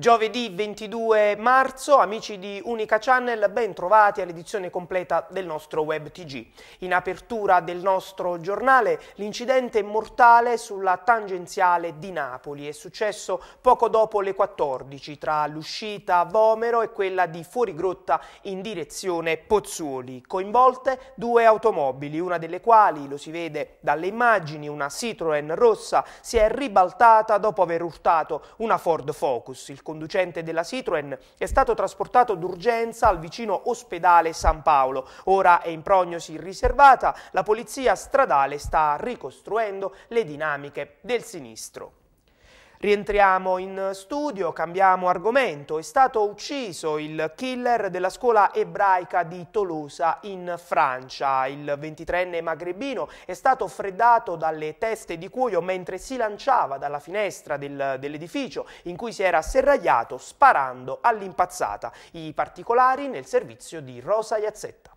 Giovedì 22 marzo, amici di Unica Channel, ben trovati all'edizione completa del nostro web TG. In apertura del nostro giornale, l'incidente mortale sulla tangenziale di Napoli è successo poco dopo le 14 tra l'uscita Vomero e quella di Fuorigrotta in direzione Pozzuoli. Coinvolte due automobili, una delle quali, lo si vede dalle immagini, una Citroën rossa, si è ribaltata dopo aver urtato una Ford Focus. Il conducente della Citroën, è stato trasportato d'urgenza al vicino ospedale San Paolo. Ora è in prognosi riservata, la polizia stradale sta ricostruendo le dinamiche del sinistro. Rientriamo in studio, cambiamo argomento. È stato ucciso il killer della scuola ebraica di Tolosa in Francia. Il 23enne magrebino è stato freddato dalle teste di cuoio mentre si lanciava dalla finestra del, dell'edificio in cui si era serragliato sparando all'impazzata. I particolari nel servizio di Rosa Iazzetta.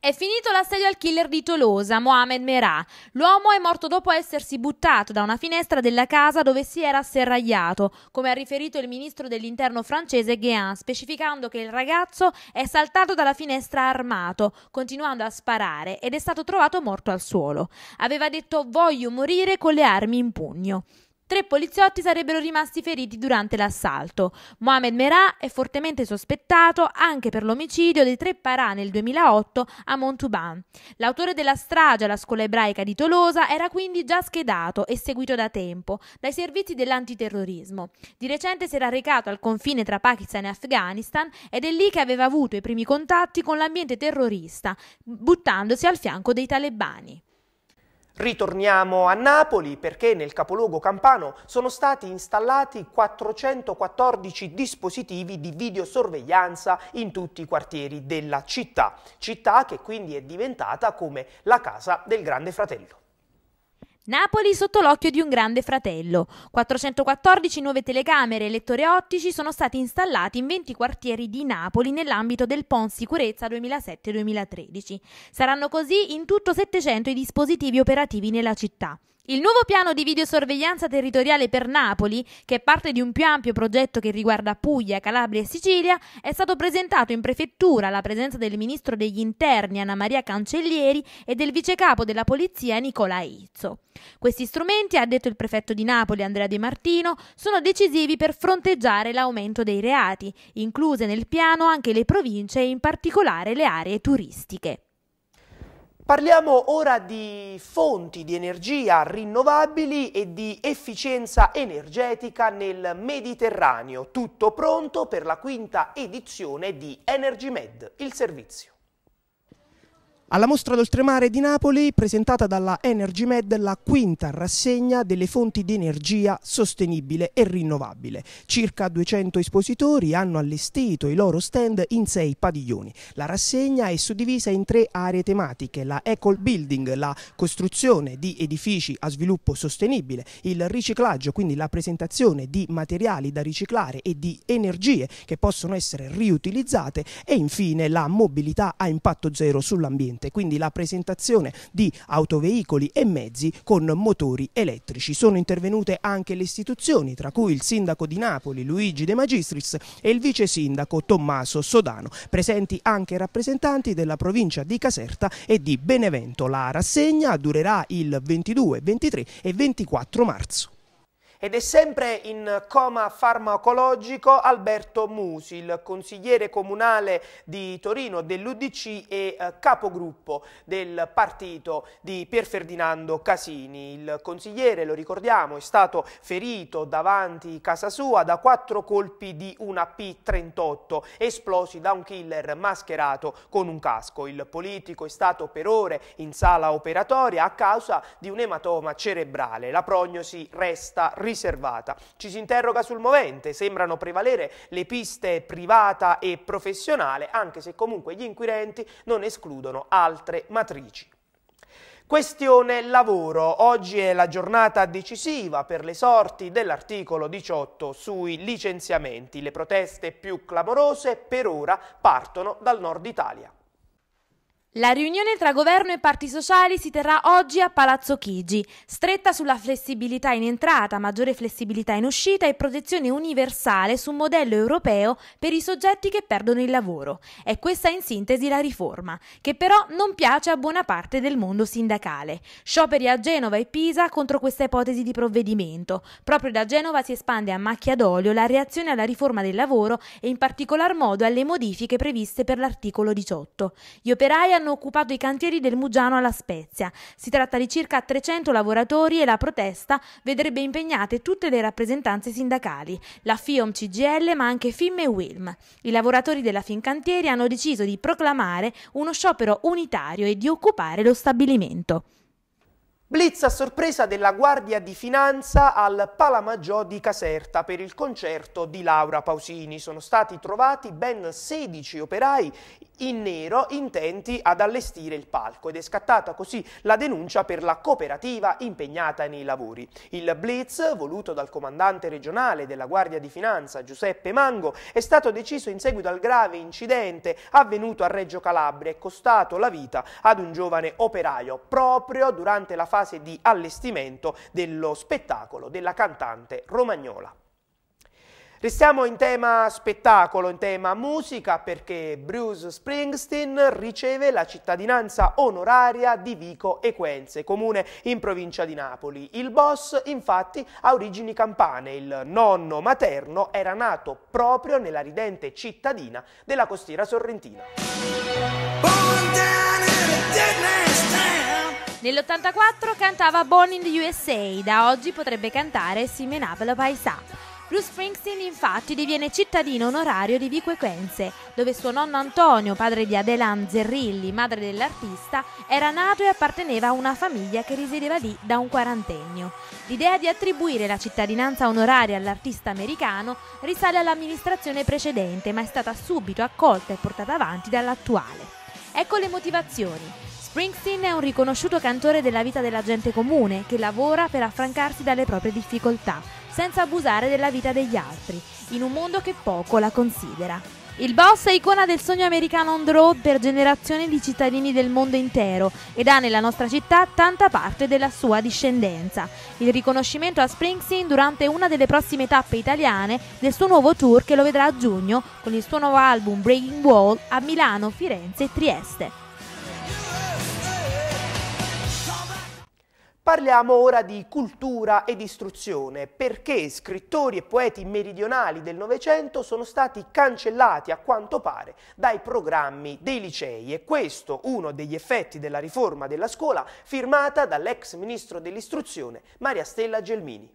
È finito l'assedio al killer di Tolosa, Mohamed Merah. L'uomo è morto dopo essersi buttato da una finestra della casa dove si era asserragliato, come ha riferito il ministro dell'interno francese Guéant, specificando che il ragazzo è saltato dalla finestra armato, continuando a sparare ed è stato trovato morto al suolo. Aveva detto voglio morire con le armi in pugno. Tre poliziotti sarebbero rimasti feriti durante l'assalto. Mohamed Merah è fortemente sospettato anche per l'omicidio dei tre parà nel 2008 a Montauban. L'autore della strage alla scuola ebraica di Tolosa era quindi già schedato e seguito da tempo dai servizi dell'antiterrorismo. Di recente si era recato al confine tra Pakistan e Afghanistan ed è lì che aveva avuto i primi contatti con l'ambiente terrorista, buttandosi al fianco dei talebani. Ritorniamo a Napoli perché nel capoluogo campano sono stati installati 414 dispositivi di videosorveglianza in tutti i quartieri della città, città che quindi è diventata come la casa del Grande Fratello. Napoli sotto l'occhio di un grande fratello. 414 nuove telecamere e lettori ottici sono stati installati in 20 quartieri di Napoli nell'ambito del PON Sicurezza 2007-2013. Saranno così in tutto 700 i dispositivi operativi nella città. Il nuovo piano di videosorveglianza territoriale per Napoli, che è parte di un più ampio progetto che riguarda Puglia, Calabria e Sicilia, è stato presentato in prefettura alla presenza del ministro degli interni Anna Maria Cancellieri e del vicecapo della polizia Nicola Izzo. Questi strumenti, ha detto il prefetto di Napoli Andrea De Martino, sono decisivi per fronteggiare l'aumento dei reati, incluse nel piano anche le province e in particolare le aree turistiche. Parliamo ora di fonti di energia rinnovabili e di efficienza energetica nel Mediterraneo, tutto pronto per la quinta edizione di EnergyMed, il servizio. Alla mostra d'oltremare di Napoli, presentata dalla EnergyMed, la quinta rassegna delle fonti di energia sostenibile e rinnovabile. Circa 200 espositori hanno allestito i loro stand in sei padiglioni. La rassegna è suddivisa in tre aree tematiche, la eco building, la costruzione di edifici a sviluppo sostenibile, il riciclaggio, quindi la presentazione di materiali da riciclare e di energie che possono essere riutilizzate e infine la mobilità a impatto zero sull'ambiente ambiente, quindi la presentazione di autoveicoli e mezzi con motori elettrici. Sono intervenute anche le istituzioni, tra cui il sindaco di Napoli Luigi De Magistris e il vice sindaco Tommaso Sodano, presenti anche rappresentanti della provincia di Caserta e di Benevento. La rassegna durerà il 22, 23 e 24 marzo. Ed è sempre in coma farmacologico Alberto Musi, il consigliere comunale di Torino dell'Udc e eh, capogruppo del partito di Pier Ferdinando Casini. Il consigliere, lo ricordiamo, è stato ferito davanti casa sua da quattro colpi di una P38 esplosi da un killer mascherato con un casco. Il politico è stato per ore in sala operatoria a causa di un ematoma cerebrale. La prognosi resta rinforzata riservata. Ci si interroga sul movente, sembrano prevalere le piste privata e professionale, anche se comunque gli inquirenti non escludono altre matrici. Questione lavoro. Oggi è la giornata decisiva per le sorti dell'articolo 18 sui licenziamenti. Le proteste più clamorose per ora partono dal nord Italia. La riunione tra governo e parti sociali si terrà oggi a Palazzo Chigi, stretta sulla flessibilità in entrata, maggiore flessibilità in uscita e protezione universale su un modello europeo per i soggetti che perdono il lavoro. È questa in sintesi la riforma, che però non piace a buona parte del mondo sindacale. Scioperi a Genova e Pisa contro questa ipotesi di provvedimento. Proprio da Genova si espande a macchia d'olio la reazione alla riforma del lavoro e in particolar modo alle modifiche previste per l'articolo 18. Gli operai hanno occupato i cantieri del Mugiano alla Spezia. Si tratta di circa 300 lavoratori e la protesta vedrebbe impegnate tutte le rappresentanze sindacali, la FIOM CGL ma anche FIM e WILM. I lavoratori della Fincantieri hanno deciso di proclamare uno sciopero unitario e di occupare lo stabilimento. Blitz a sorpresa della Guardia di Finanza al Palamaggiò di Caserta per il concerto di Laura Pausini. Sono stati trovati ben 16 operai in nero intenti ad allestire il palco ed è scattata così la denuncia per la cooperativa impegnata nei lavori. Il blitz, voluto dal comandante regionale della Guardia di Finanza Giuseppe Mango, è stato deciso in seguito al grave incidente avvenuto a Reggio Calabria e costato la vita ad un giovane operaio proprio durante la fase fase di allestimento dello spettacolo della cantante romagnola. Restiamo in tema spettacolo, in tema musica, perché Bruce Springsteen riceve la cittadinanza onoraria di Vico Equense, comune in provincia di Napoli. Il boss, infatti, ha origini campane. Il nonno materno era nato proprio nella ridente cittadina della costiera sorrentina. Nell'84 cantava Born in the USA, da oggi potrebbe cantare Simen Abla Paisa. Bruce Springsteen infatti diviene cittadino onorario di Viquequense, dove suo nonno Antonio, padre di Adelan Zerrilli, madre dell'artista, era nato e apparteneva a una famiglia che risiedeva lì da un quarantennio. L'idea di attribuire la cittadinanza onoraria all'artista americano risale all'amministrazione precedente, ma è stata subito accolta e portata avanti dall'attuale. Ecco le motivazioni. Springsteen è un riconosciuto cantore della vita della gente comune che lavora per affrancarsi dalle proprie difficoltà, senza abusare della vita degli altri, in un mondo che poco la considera. Il boss è icona del sogno americano on the road per generazioni di cittadini del mondo intero ed ha nella nostra città tanta parte della sua discendenza. Il riconoscimento a Springsteen durante una delle prossime tappe italiane del suo nuovo tour che lo vedrà a giugno con il suo nuovo album Breaking Wall a Milano, Firenze e Trieste. Parliamo ora di cultura ed istruzione, perché scrittori e poeti meridionali del Novecento sono stati cancellati a quanto pare dai programmi dei licei e questo uno degli effetti della riforma della scuola firmata dall'ex ministro dell'istruzione Maria Stella Gelmini.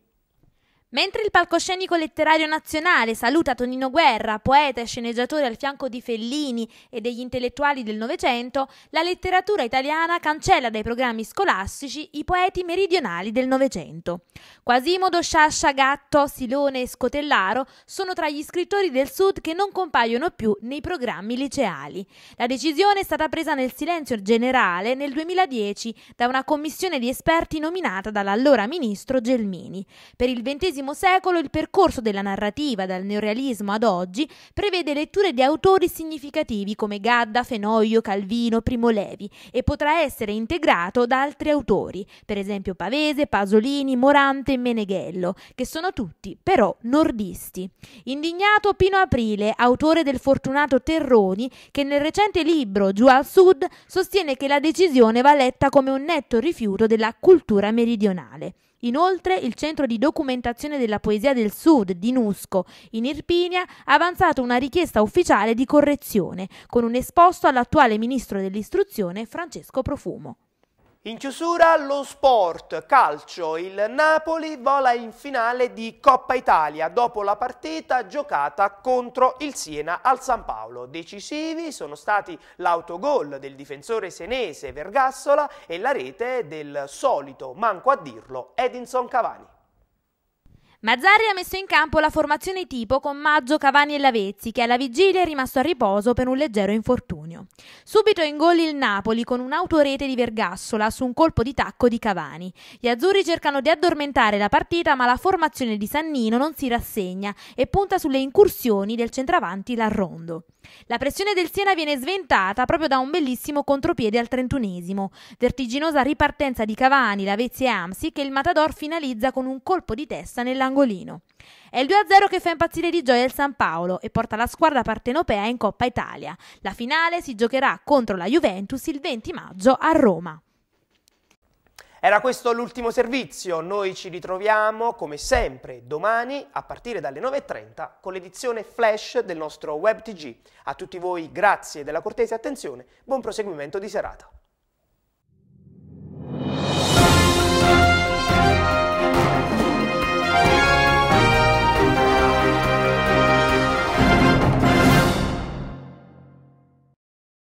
Mentre il palcoscenico letterario nazionale saluta Tonino Guerra, poeta e sceneggiatore al fianco di Fellini e degli intellettuali del Novecento, la letteratura italiana cancella dai programmi scolastici i poeti meridionali del Novecento. Quasimodo, Sciascia, Gatto, Silone e Scotellaro sono tra gli scrittori del Sud che non compaiono più nei programmi liceali. La decisione è stata presa nel silenzio generale nel 2010 da una commissione di esperti nominata dall'allora ministro Gelmini. Per il ventesimo XX secolo il percorso della narrativa dal neorealismo ad oggi prevede letture di autori significativi come Gadda, Fenoglio, Calvino, Primo Levi e potrà essere integrato da altri autori, per esempio Pavese, Pasolini, Morante e Meneghello, che sono tutti però nordisti. Indignato Pino Aprile, autore del fortunato Terroni, che nel recente libro Giù al Sud sostiene che la decisione va letta come un netto rifiuto della cultura meridionale. Inoltre, il Centro di Documentazione della Poesia del Sud di Nusco, in Irpinia, ha avanzato una richiesta ufficiale di correzione, con un esposto all'attuale ministro dell'Istruzione Francesco Profumo. In chiusura lo sport, calcio, il Napoli vola in finale di Coppa Italia dopo la partita giocata contro il Siena al San Paolo. Decisivi sono stati l'autogol del difensore senese Vergassola e la rete del solito, manco a dirlo, Edinson Cavani. Mazzarri ha messo in campo la formazione tipo con Maggio, Cavani e Lavezzi, che alla vigilia è rimasto a riposo per un leggero infortunio. Subito in gol il Napoli con un'autorete di Vergassola su un colpo di tacco di Cavani. Gli azzurri cercano di addormentare la partita, ma la formazione di Sannino non si rassegna e punta sulle incursioni del centravanti Larrondo. La pressione del Siena viene sventata proprio da un bellissimo contropiede al trentunesimo. Vertiginosa ripartenza di Cavani, Lavezzi e Amsi che il Matador finalizza con un colpo di testa nell'angolino. È il 2-0 che fa impazzire di gioia il San Paolo e porta la squadra partenopea in Coppa Italia. La finale si giocherà contro la Juventus il 20 maggio a Roma. Era questo l'ultimo servizio, noi ci ritroviamo come sempre domani a partire dalle 9.30 con l'edizione flash del nostro web TG. A tutti voi grazie della cortese attenzione, buon proseguimento di serata.